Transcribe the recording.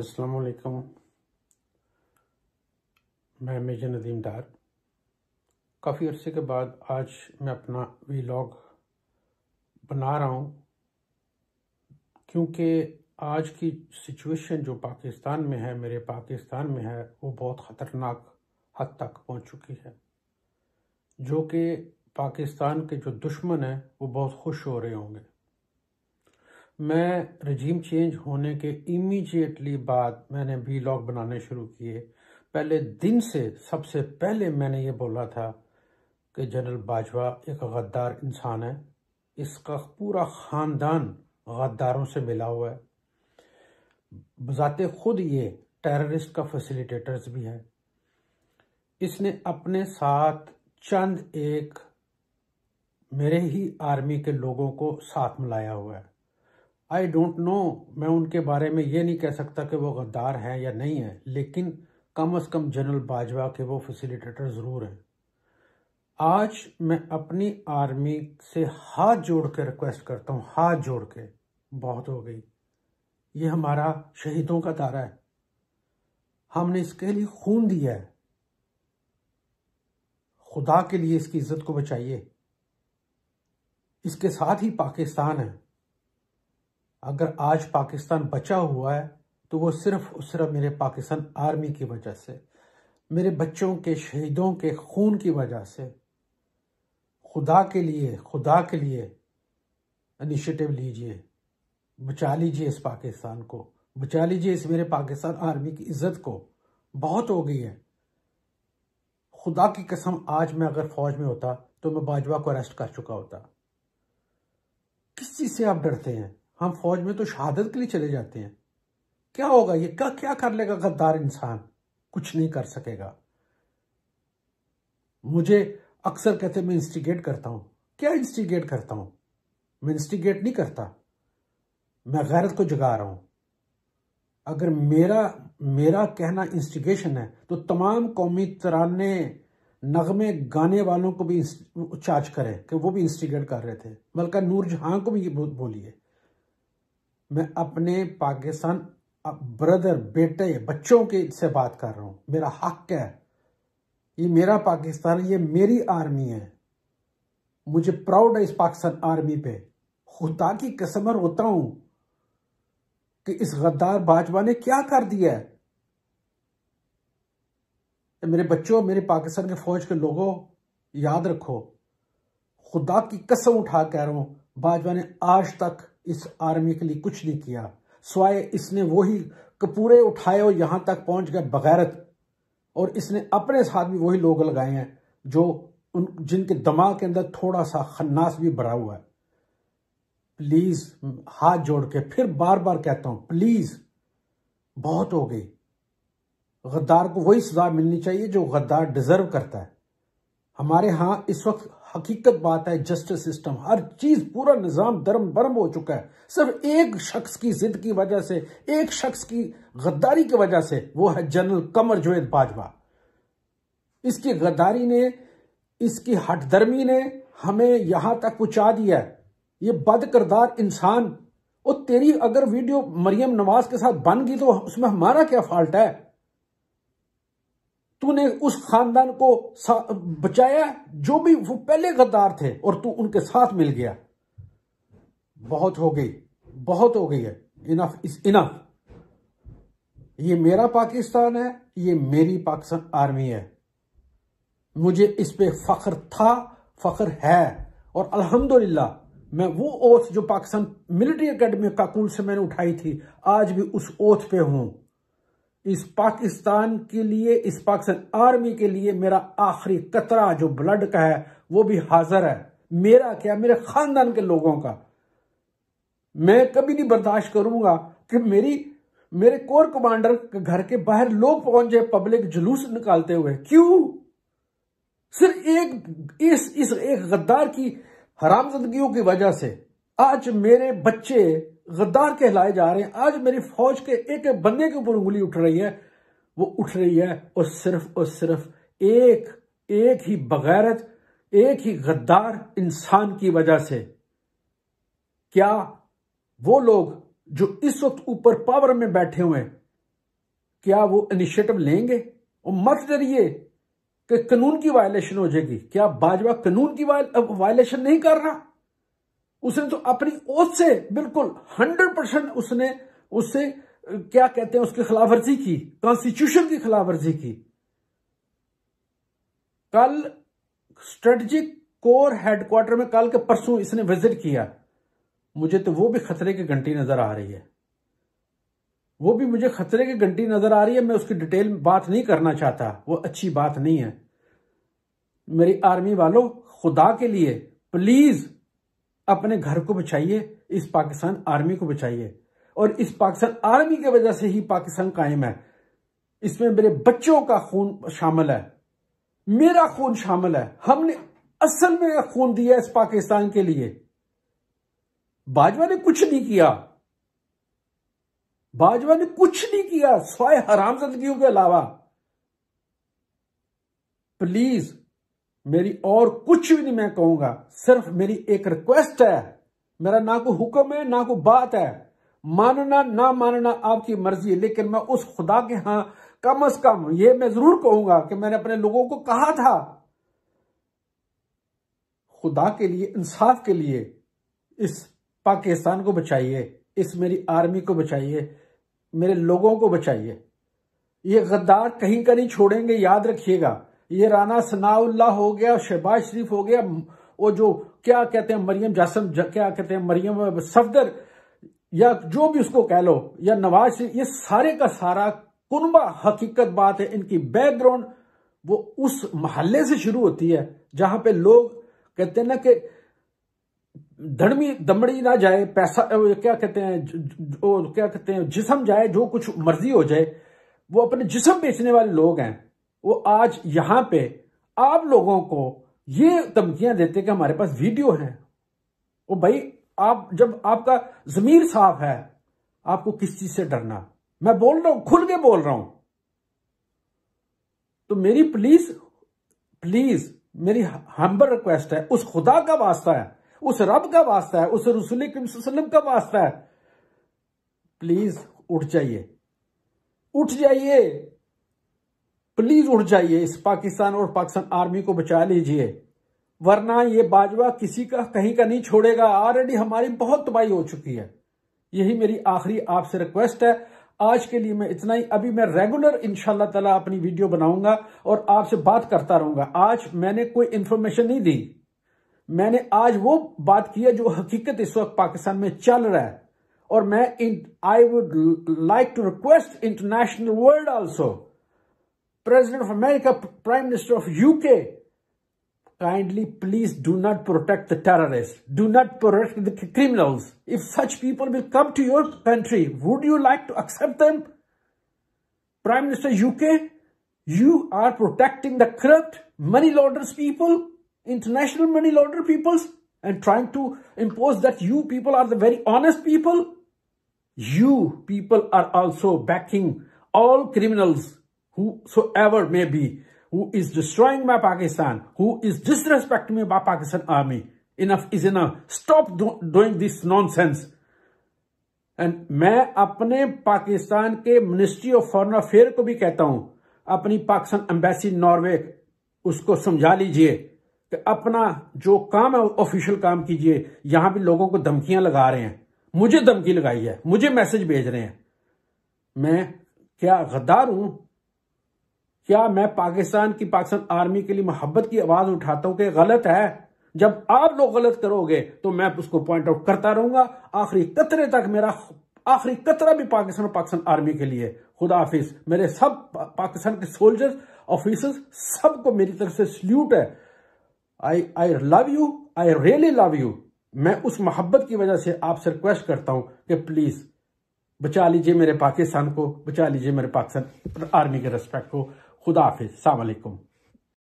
असलकुम मैं मेजर नदीम डार काफ़ी अर्से के बाद आज मैं अपना वीलॉग बना रहा हूँ क्योंकि आज की सिचुएशन जो पाकिस्तान में है मेरे पाकिस्तान में है वो बहुत ख़तरनाक हद तक पहुँच चुकी है जो कि पाकिस्तान के जो दुश्मन हैं वो बहुत खुश हो रहे होंगे मैं रजीम चेंज होने के इमीजिएटली बाद मैंने बी लॉग बनाने शुरू किए पहले दिन से सबसे पहले मैंने ये बोला था कि जनरल बाजवा एक गद्दार इंसान है इसका पूरा ख़ानदान गद्दारों से मिला हुआ है बजाते खुद ये टेररिस्ट का फैसिलिटेटर्स भी है इसने अपने साथ चंद एक मेरे ही आर्मी के लोगों को साथ मिलाया हुआ है आई डोंट नो मैं उनके बारे में ये नहीं कह सकता कि वो गद्दार हैं या नहीं है लेकिन कम अज़ कम जनरल बाजवा के वो फैसिलिटेटर ज़रूर हैं आज मैं अपनी आर्मी से हाथ जोड़ के रिक्वेस्ट करता हूँ हाथ जोड़ के बहुत हो गई ये हमारा शहीदों का तारा है हमने इसके लिए खून दिया है खुदा के लिए इसकी इज्जत को बचाइए इसके साथ ही पाकिस्तान है अगर आज पाकिस्तान बचा हुआ है तो वो सिर्फ और सिर्फ मेरे पाकिस्तान आर्मी की वजह से मेरे बच्चों के शहीदों के खून की वजह से खुदा के लिए खुदा के लिए इनिशिएटिव लीजिए बचा लीजिए इस पाकिस्तान को बचा लीजिए इस मेरे पाकिस्तान आर्मी की इज्जत को बहुत हो गई है खुदा की कसम आज मैं अगर फौज में होता तो मैं बाजवा को अरेस्ट कर चुका होता किस चीज से आप डरते हैं हम फौज में तो शहादत के लिए चले जाते हैं क्या होगा ये क्या क्या कर लेगा गद्दार इंसान कुछ नहीं कर सकेगा मुझे अक्सर कहते मैं इंस्टिगेट करता हूं क्या इंस्टिगेट करता हूं मैं इंस्टिगेट नहीं करता मैं गैरत को जगा रहा हूं अगर मेरा मेरा कहना इंस्टिगेशन है तो तमाम कौमी तराने नगमे गाने वालों को भी चार्ज करें कि वो भी इंस्टिगेट कर रहे थे बल्कि नूर जहां को भी ये बोलिए मैं अपने पाकिस्तान ब्रदर बेटे बच्चों के से बात कर रहा हूँ मेरा हक है ये मेरा पाकिस्तान ये मेरी आर्मी है मुझे प्राउड है इस पाकिस्तान आर्मी पे खुदा की कसमर होता हूं कि इस गद्दार भाजपा ने क्या कर दिया है मेरे बच्चों मेरे पाकिस्तान के फौज के लोगों याद रखो खुदा की कसम उठा कह रहा हूं भाजपा ने आज तक इस आर्मी के लिए कुछ नहीं किया स्वाय इसने वही कपूरे उठाए और यहां तक पहुंच गए बगैरत और इसने अपने साथ भी वही लोग लगाए हैं जो उन जिनके दिमाग के अंदर थोड़ा सा खन्नास भी भरा हुआ है प्लीज हाथ जोड़ के फिर बार बार कहता हूं प्लीज बहुत हो गई गद्दार को वही सजा मिलनी चाहिए जो गद्दार डिजर्व करता है हमारे यहां इस वक्त हकीकत बात है जस्टिस सिस्टम हर चीज पूरा निजाम धर्म बर्म हो चुका है सिर्फ एक शख्स की जिद की वजह से एक शख्स की गद्दारी की वजह से वो है जनरल कमर जोद बाजवा इसकी गद्दारी ने इसकी हटधर्मी ने हमें यहां तक पहुंचा दिया है ये बद करदार इंसान और तेरी अगर वीडियो मरियम नवाज के साथ बन गई तो उसमें हमारा क्या फॉल्ट है तूने उस खानदान को बचाया जो भी वो पहले गद्दार थे और तू उनके साथ मिल गया बहुत हो गई बहुत हो गई है इनफ इज इनफ ये मेरा पाकिस्तान है ये मेरी पाकिस्तान आर्मी है मुझे इस पे फख्र था फख्र है और अल्हम्दुलिल्लाह मैं वो ओथ जो पाकिस्तान मिलिट्री अकेडमी काकुल से मैंने उठाई थी आज भी उस ओथ पे हूं इस पाकिस्तान के लिए इस पाकिस्तान आर्मी के लिए मेरा आखिरी कतरा जो ब्लड का है वो भी हाजिर है मेरा क्या मेरे खानदान के लोगों का मैं कभी नहीं बर्दाश्त करूंगा कि मेरी मेरे कोर कमांडर के घर के बाहर लोग पहुंचे पब्लिक जुलूस निकालते हुए क्यों सिर्फ एक इस इस एक गद्दार की हरामजदगियों की वजह से आज मेरे बच्चे गद्दार कहलाए जा रहे हैं आज मेरी फौज के एक एक बंदे के ऊपर उंगली उठ रही है वो उठ रही है और सिर्फ और सिर्फ एक एक ही बगैरत एक ही गद्दार इंसान की वजह से क्या वो लोग जो इस वक्त ऊपर पावर में बैठे हुए हैं क्या वो इनिशिएटिव लेंगे और मत डरिए कि कानून की वायलेशन हो जाएगी क्या बाजवा कानून की वायलेशन नहीं कर रहा उसने तो अपनी ओत से बिल्कुल हंड्रेड परसेंट उसने उससे क्या कहते हैं उसकी खिलाफ वर्जी की कॉन्स्टिट्यूशन की खिलाफ वर्जी की कल स्ट्रेटजिक कोर हेडक्वार्टर में कल के परसों इसने विजिट किया मुझे तो वो भी खतरे की घंटी नजर आ रही है वो भी मुझे खतरे की घंटी नजर आ रही है मैं उसकी डिटेल में बात नहीं करना चाहता वो अच्छी बात नहीं है मेरी आर्मी वालों खुदा के लिए प्लीज अपने घर को बचाइए इस पाकिस्तान आर्मी को बचाइए और इस पाकिस्तान आर्मी की वजह से ही पाकिस्तान कायम है इसमें मेरे बच्चों का खून शामिल है मेरा खून शामिल है हमने असल में खून दिया इस पाकिस्तान के लिए बाजवा ने कुछ नहीं किया बाजवा ने कुछ नहीं किया स्वाय हराम जिंदगी के अलावा प्लीज मेरी और कुछ भी नहीं मैं कहूंगा सिर्फ मेरी एक रिक्वेस्ट है मेरा ना को हुक्म है ना को बात है मानना ना मानना आपकी मर्जी है लेकिन मैं उस खुदा के यहां कम अज कम ये मैं जरूर कहूंगा कि मैंने अपने लोगों को कहा था खुदा के लिए इंसाफ के लिए इस पाकिस्तान को बचाइए इस मेरी आर्मी को बचाइए मेरे लोगों को बचाइए ये गद्दार कहीं का नहीं छोड़ेंगे याद रखिएगा ये राना सनाउल्ला हो गया शहबाज शरीफ हो गया वो जो क्या कहते हैं मरियम जासम क्या कहते हैं मरियम सफदर या जो भी उसको कह लो या नवाज शरीफ ये सारे का सारा कुनबा हकीकत बात है इनकी बैकग्राउंड वो उस महल्ले से शुरू होती है जहां पे लोग कहते हैं ना कि धड़मी दमड़ी ना जाए पैसा क्या कहते हैं क्या कहते हैं जिसम जाए जो कुछ मर्जी हो जाए वो अपने जिसम बेचने वाले लोग हैं वो आज यहां पे आप लोगों को ये धमकियां देते कि हमारे पास वीडियो है वो भाई आप जब आपका जमीर साफ है आपको किस चीज से डरना मैं बोल रहा हूं खुल के बोल रहा हूं तो मेरी प्लीज प्लीज मेरी हम्बर रिक्वेस्ट है उस खुदा का वास्ता है उस रब का वास्ता है उस रसुल का वास्ता है प्लीज उठ जाइए उठ जाइए प्लीज उठ जाइए इस पाकिस्तान और पाकिस्तान आर्मी को बचा लीजिए वरना ये बाजवा किसी का कहीं का नहीं छोड़ेगा ऑलरेडी हमारी बहुत तबाही हो चुकी है यही मेरी आखिरी आपसे रिक्वेस्ट है आज के लिए मैं इतना ही अभी मैं रेगुलर इनशाला तला अपनी वीडियो बनाऊंगा और आपसे बात करता रहूंगा आज मैंने कोई इंफॉर्मेशन नहीं दी मैंने आज वो बात की है जो हकीकत इस वक्त पाकिस्तान में चल रहा है और मैं I would like to request international world also President of America, Prime Minister of UK, kindly please do not protect the terrorists. Do not protect the criminals. If such people will come to your country, would you like to accept them? Prime Minister UK, you are protecting the corrupt money launderers people, international money launderer peoples, and trying to impose that you people are the very honest people. You people are also backing all criminals whosoever may be who is destroying my Pakistan, who is disrespecting by Pakistan army. Enough is enough. Stop do doing this nonsense. And मैं अपने पाकिस्तान के ministry of foreign affair को भी कहता हूं अपनी Pakistan embassy Norway उसको समझा लीजिए कि अपना जो काम है ऑफिशियल काम कीजिए यहां भी लोगों को धमकियां लगा रहे हैं मुझे धमकी लगाई है मुझे मैसेज भेज रहे हैं मैं क्या गद्दार हूं क्या मैं पाकिस्तान की पाकिस्तान आर्मी के लिए मोहब्बत की आवाज उठाता हूं कि गलत है जब आप लोग गलत करोगे तो मैं उसको पॉइंट आउट करता रहूंगा आखिरी कतरे तक मेरा आखिरी कतरा भी पाकिस्तान और पाकिस्तान आर्मी के लिए खुदा हाफिज मेरे सब पाकिस्तान के सोल्जर्स ऑफिसर्स सबको मेरी तरफ से सल्यूट है I I love you I really love you मैं उस मोहब्बत की वजह से आपसे रिक्वेस्ट करता हूं कि प्लीज बचा लीजिए मेरे पाकिस्तान को बचा लीजिए मेरे पाकिस्तान आर्मी के रेस्पेक्ट को خداحافظ السلام عليكم